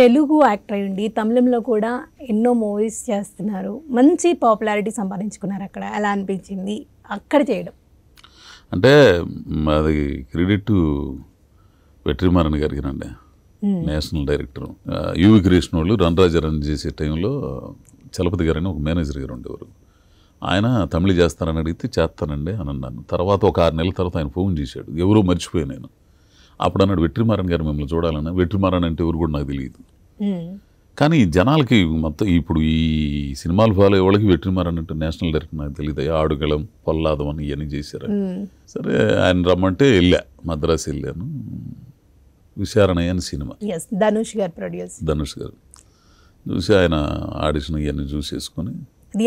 Telugu actor అయ్యండి తమిళంలో కూడా ఎన్నో మూవీస్ చేస్తున్నారు మంచి పాపులారిటీ సంపాదించుకున్నారు అక్కడ ఎలా అనిపించింది అక్కడ చేయడం అంటే అది క్రెడిట్ వెట్రిమారణ గారికి అండి నేషనల్ డైరెక్టర్ యువి కృష్ణ వాళ్ళు రణరాజ రన్ చేసే టైంలో చలపతి గారని ఒక మేనేజర్ గారు ఉండేవారు ఆయన తమిళ చేస్తారని అడిగితే చేస్తానండి అని అన్నాను తర్వాత ఒక ఆరు నెలల తర్వాత ఆయన ఫోన్ చేశాడు ఎవరో మర్చిపోయాను నేను అప్పుడు అన్నాడు వెట్రిమారాయణ గారు మిమ్మల్ని చూడాలన్నా వెట్రిమారాయణ అంటే ఎవరు కూడా నాకు తెలియదు కానీ జనాలకి మొత్తం ఇప్పుడు ఈ సినిమాలు ఫాలో అయ్యే వాళ్ళకి నేషనల్ డైరెక్టర్ నాకు తెలియదు ఆడుగలం పొల్లాదం అని ఇవన్నీ చేశారు సరే ఆయన రమ్మంటే వెళ్ళా మద్రాసు వెళ్ళాను విశారణ అని సినిమా ధనుష్ గారు ప్రొడ్యూస్ ధనుష్ గారు చూసి ఆయన ఆడిషన్ ఇవన్నీ చూసేసుకొని ఇది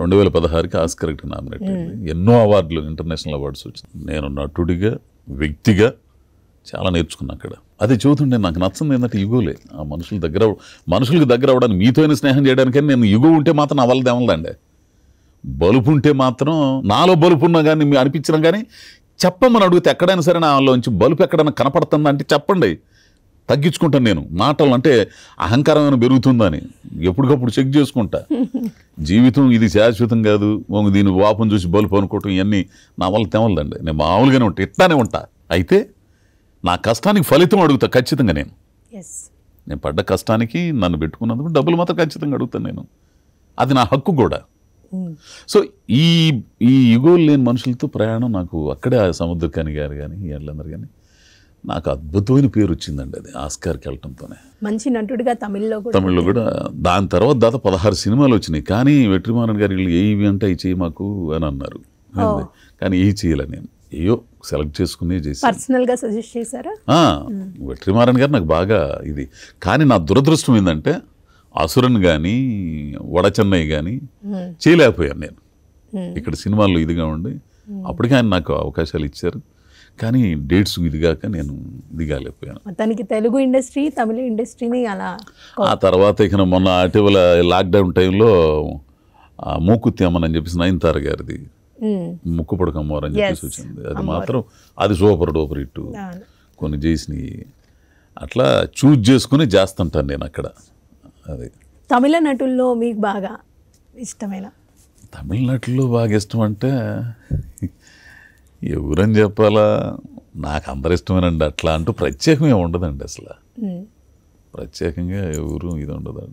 రెండు వేల పదహారుకి ఆస్కర్కి నామినేట్ అయింది ఎన్నో అవార్డులు ఇంటర్నేషనల్ అవార్డ్స్ వచ్చింది నేను నటుడిగా వ్యక్తిగా చాలా నేర్చుకున్నా అక్కడ అది చదువుతుంటే నాకు నచ్చింది ఏంటంటే యుగోలే ఆ మనుషుల దగ్గర మనుషులకు దగ్గర అవ్వడానికి మీతోనే స్నేహం చేయడానికి నేను యుగో ఉంటే మాత్రం నా వల్ల దేమలదండి బలుపు ఉంటే మాత్రం నాలో బలుపు ఉన్నా కానీ మీ అనిపించిన కానీ చెప్పమని అడిగితే ఎక్కడైనా సరే నాలోంచి బలుపు ఎక్కడైనా కనపడుతుందా అంటే చెప్పండి తగ్గించుకుంటాను నేను మాటలు అంటే అహంకారం ఏమైనా పెరుగుతుందని ఎప్పటికప్పుడు చెక్ చేసుకుంటా జీవితం ఇది శాశ్వతం కాదు దీని వాపం చూసి బలుపు అనుకోవటం ఇవన్నీ నా వల్ల తెవలదండి నేను మామూలుగానే ఉంటా ఇట్లానే ఉంటా అయితే నా కష్టానికి ఫలితం అడుగుతా ఖచ్చితంగా నేను నేను పడ్డ కష్టానికి నన్ను పెట్టుకున్నందుకు డబ్బులు మాత్రం ఖచ్చితంగా అడుగుతాను నేను అది నా హక్కు కూడా hmm. సో ఈ ఈ యుగోలు లేని మనుషులతో ప్రయాణం నాకు అక్కడే సముద్రకాని గారు కానీ వీళ్ళందరూ కానీ నాకు అద్భుతమైన పేరు వచ్చిందండి అది ఆస్కార్కి వెళ్ళటంతోనే మంచి నటుడిగా తమిళ్లో తమిళ్లో కూడా దాని తర్వాత దాత పదహారు సినిమాలు వచ్చినాయి కానీ వెట్రిమారన్ గారు వీళ్ళు ఏవి అంటే ఇవి చేయి మాకు అని అన్నారు కానీ ఏవి చేయాలి నేను ఏయో సెలెక్ట్ చేసుకుని చేసి పర్సనల్గా సజెస్ట్ చేశారా వెట్రిమారన్ గారు నాకు బాగా ఇది కానీ నా దురదృష్టం ఏంటంటే అసురన్ కానీ చెన్నై కానీ చేయలేకపోయాను నేను ఇక్కడ సినిమాల్లో ఇదిగా ఉండి అప్పటికే ఆయన నాకు అవకాశాలు ఇచ్చారు కానీ డేట్స్ ఇదిగాక నేను దిగాలేకపోయాను కాలేకపోయాను తనకి తెలుగు ఇండస్ట్రీ తమిళ ఇండస్ట్రీని అలా ఆ తర్వాత ఇక మొన్న అటీవల లాక్డౌన్ టైంలో మూకుత్యమన్ అని చెప్పేసి తార గారిది ముక్కు అమ్మవారు అని చెప్పేసి వచ్చింది అది మాత్రం అది సూపర్ డూపర్ ఇట్టు కొన్ని చేసినవి అట్లా చూజ్ చేసుకుని చేస్తుంటాను నేను అక్కడ అది తమిళ నటుల్లో మీకు బాగా ఇష్టమైన తమిళ నటుల్లో బాగా ఇష్టం అంటే ఎవరని చెప్పాలా నాకు అందరు ఇష్టమేనండి అట్లా అంటూ ప్రత్యేకమే ఉండదండి అసలు ప్రత్యేకంగా ఎవరు ఇది ఉండదండి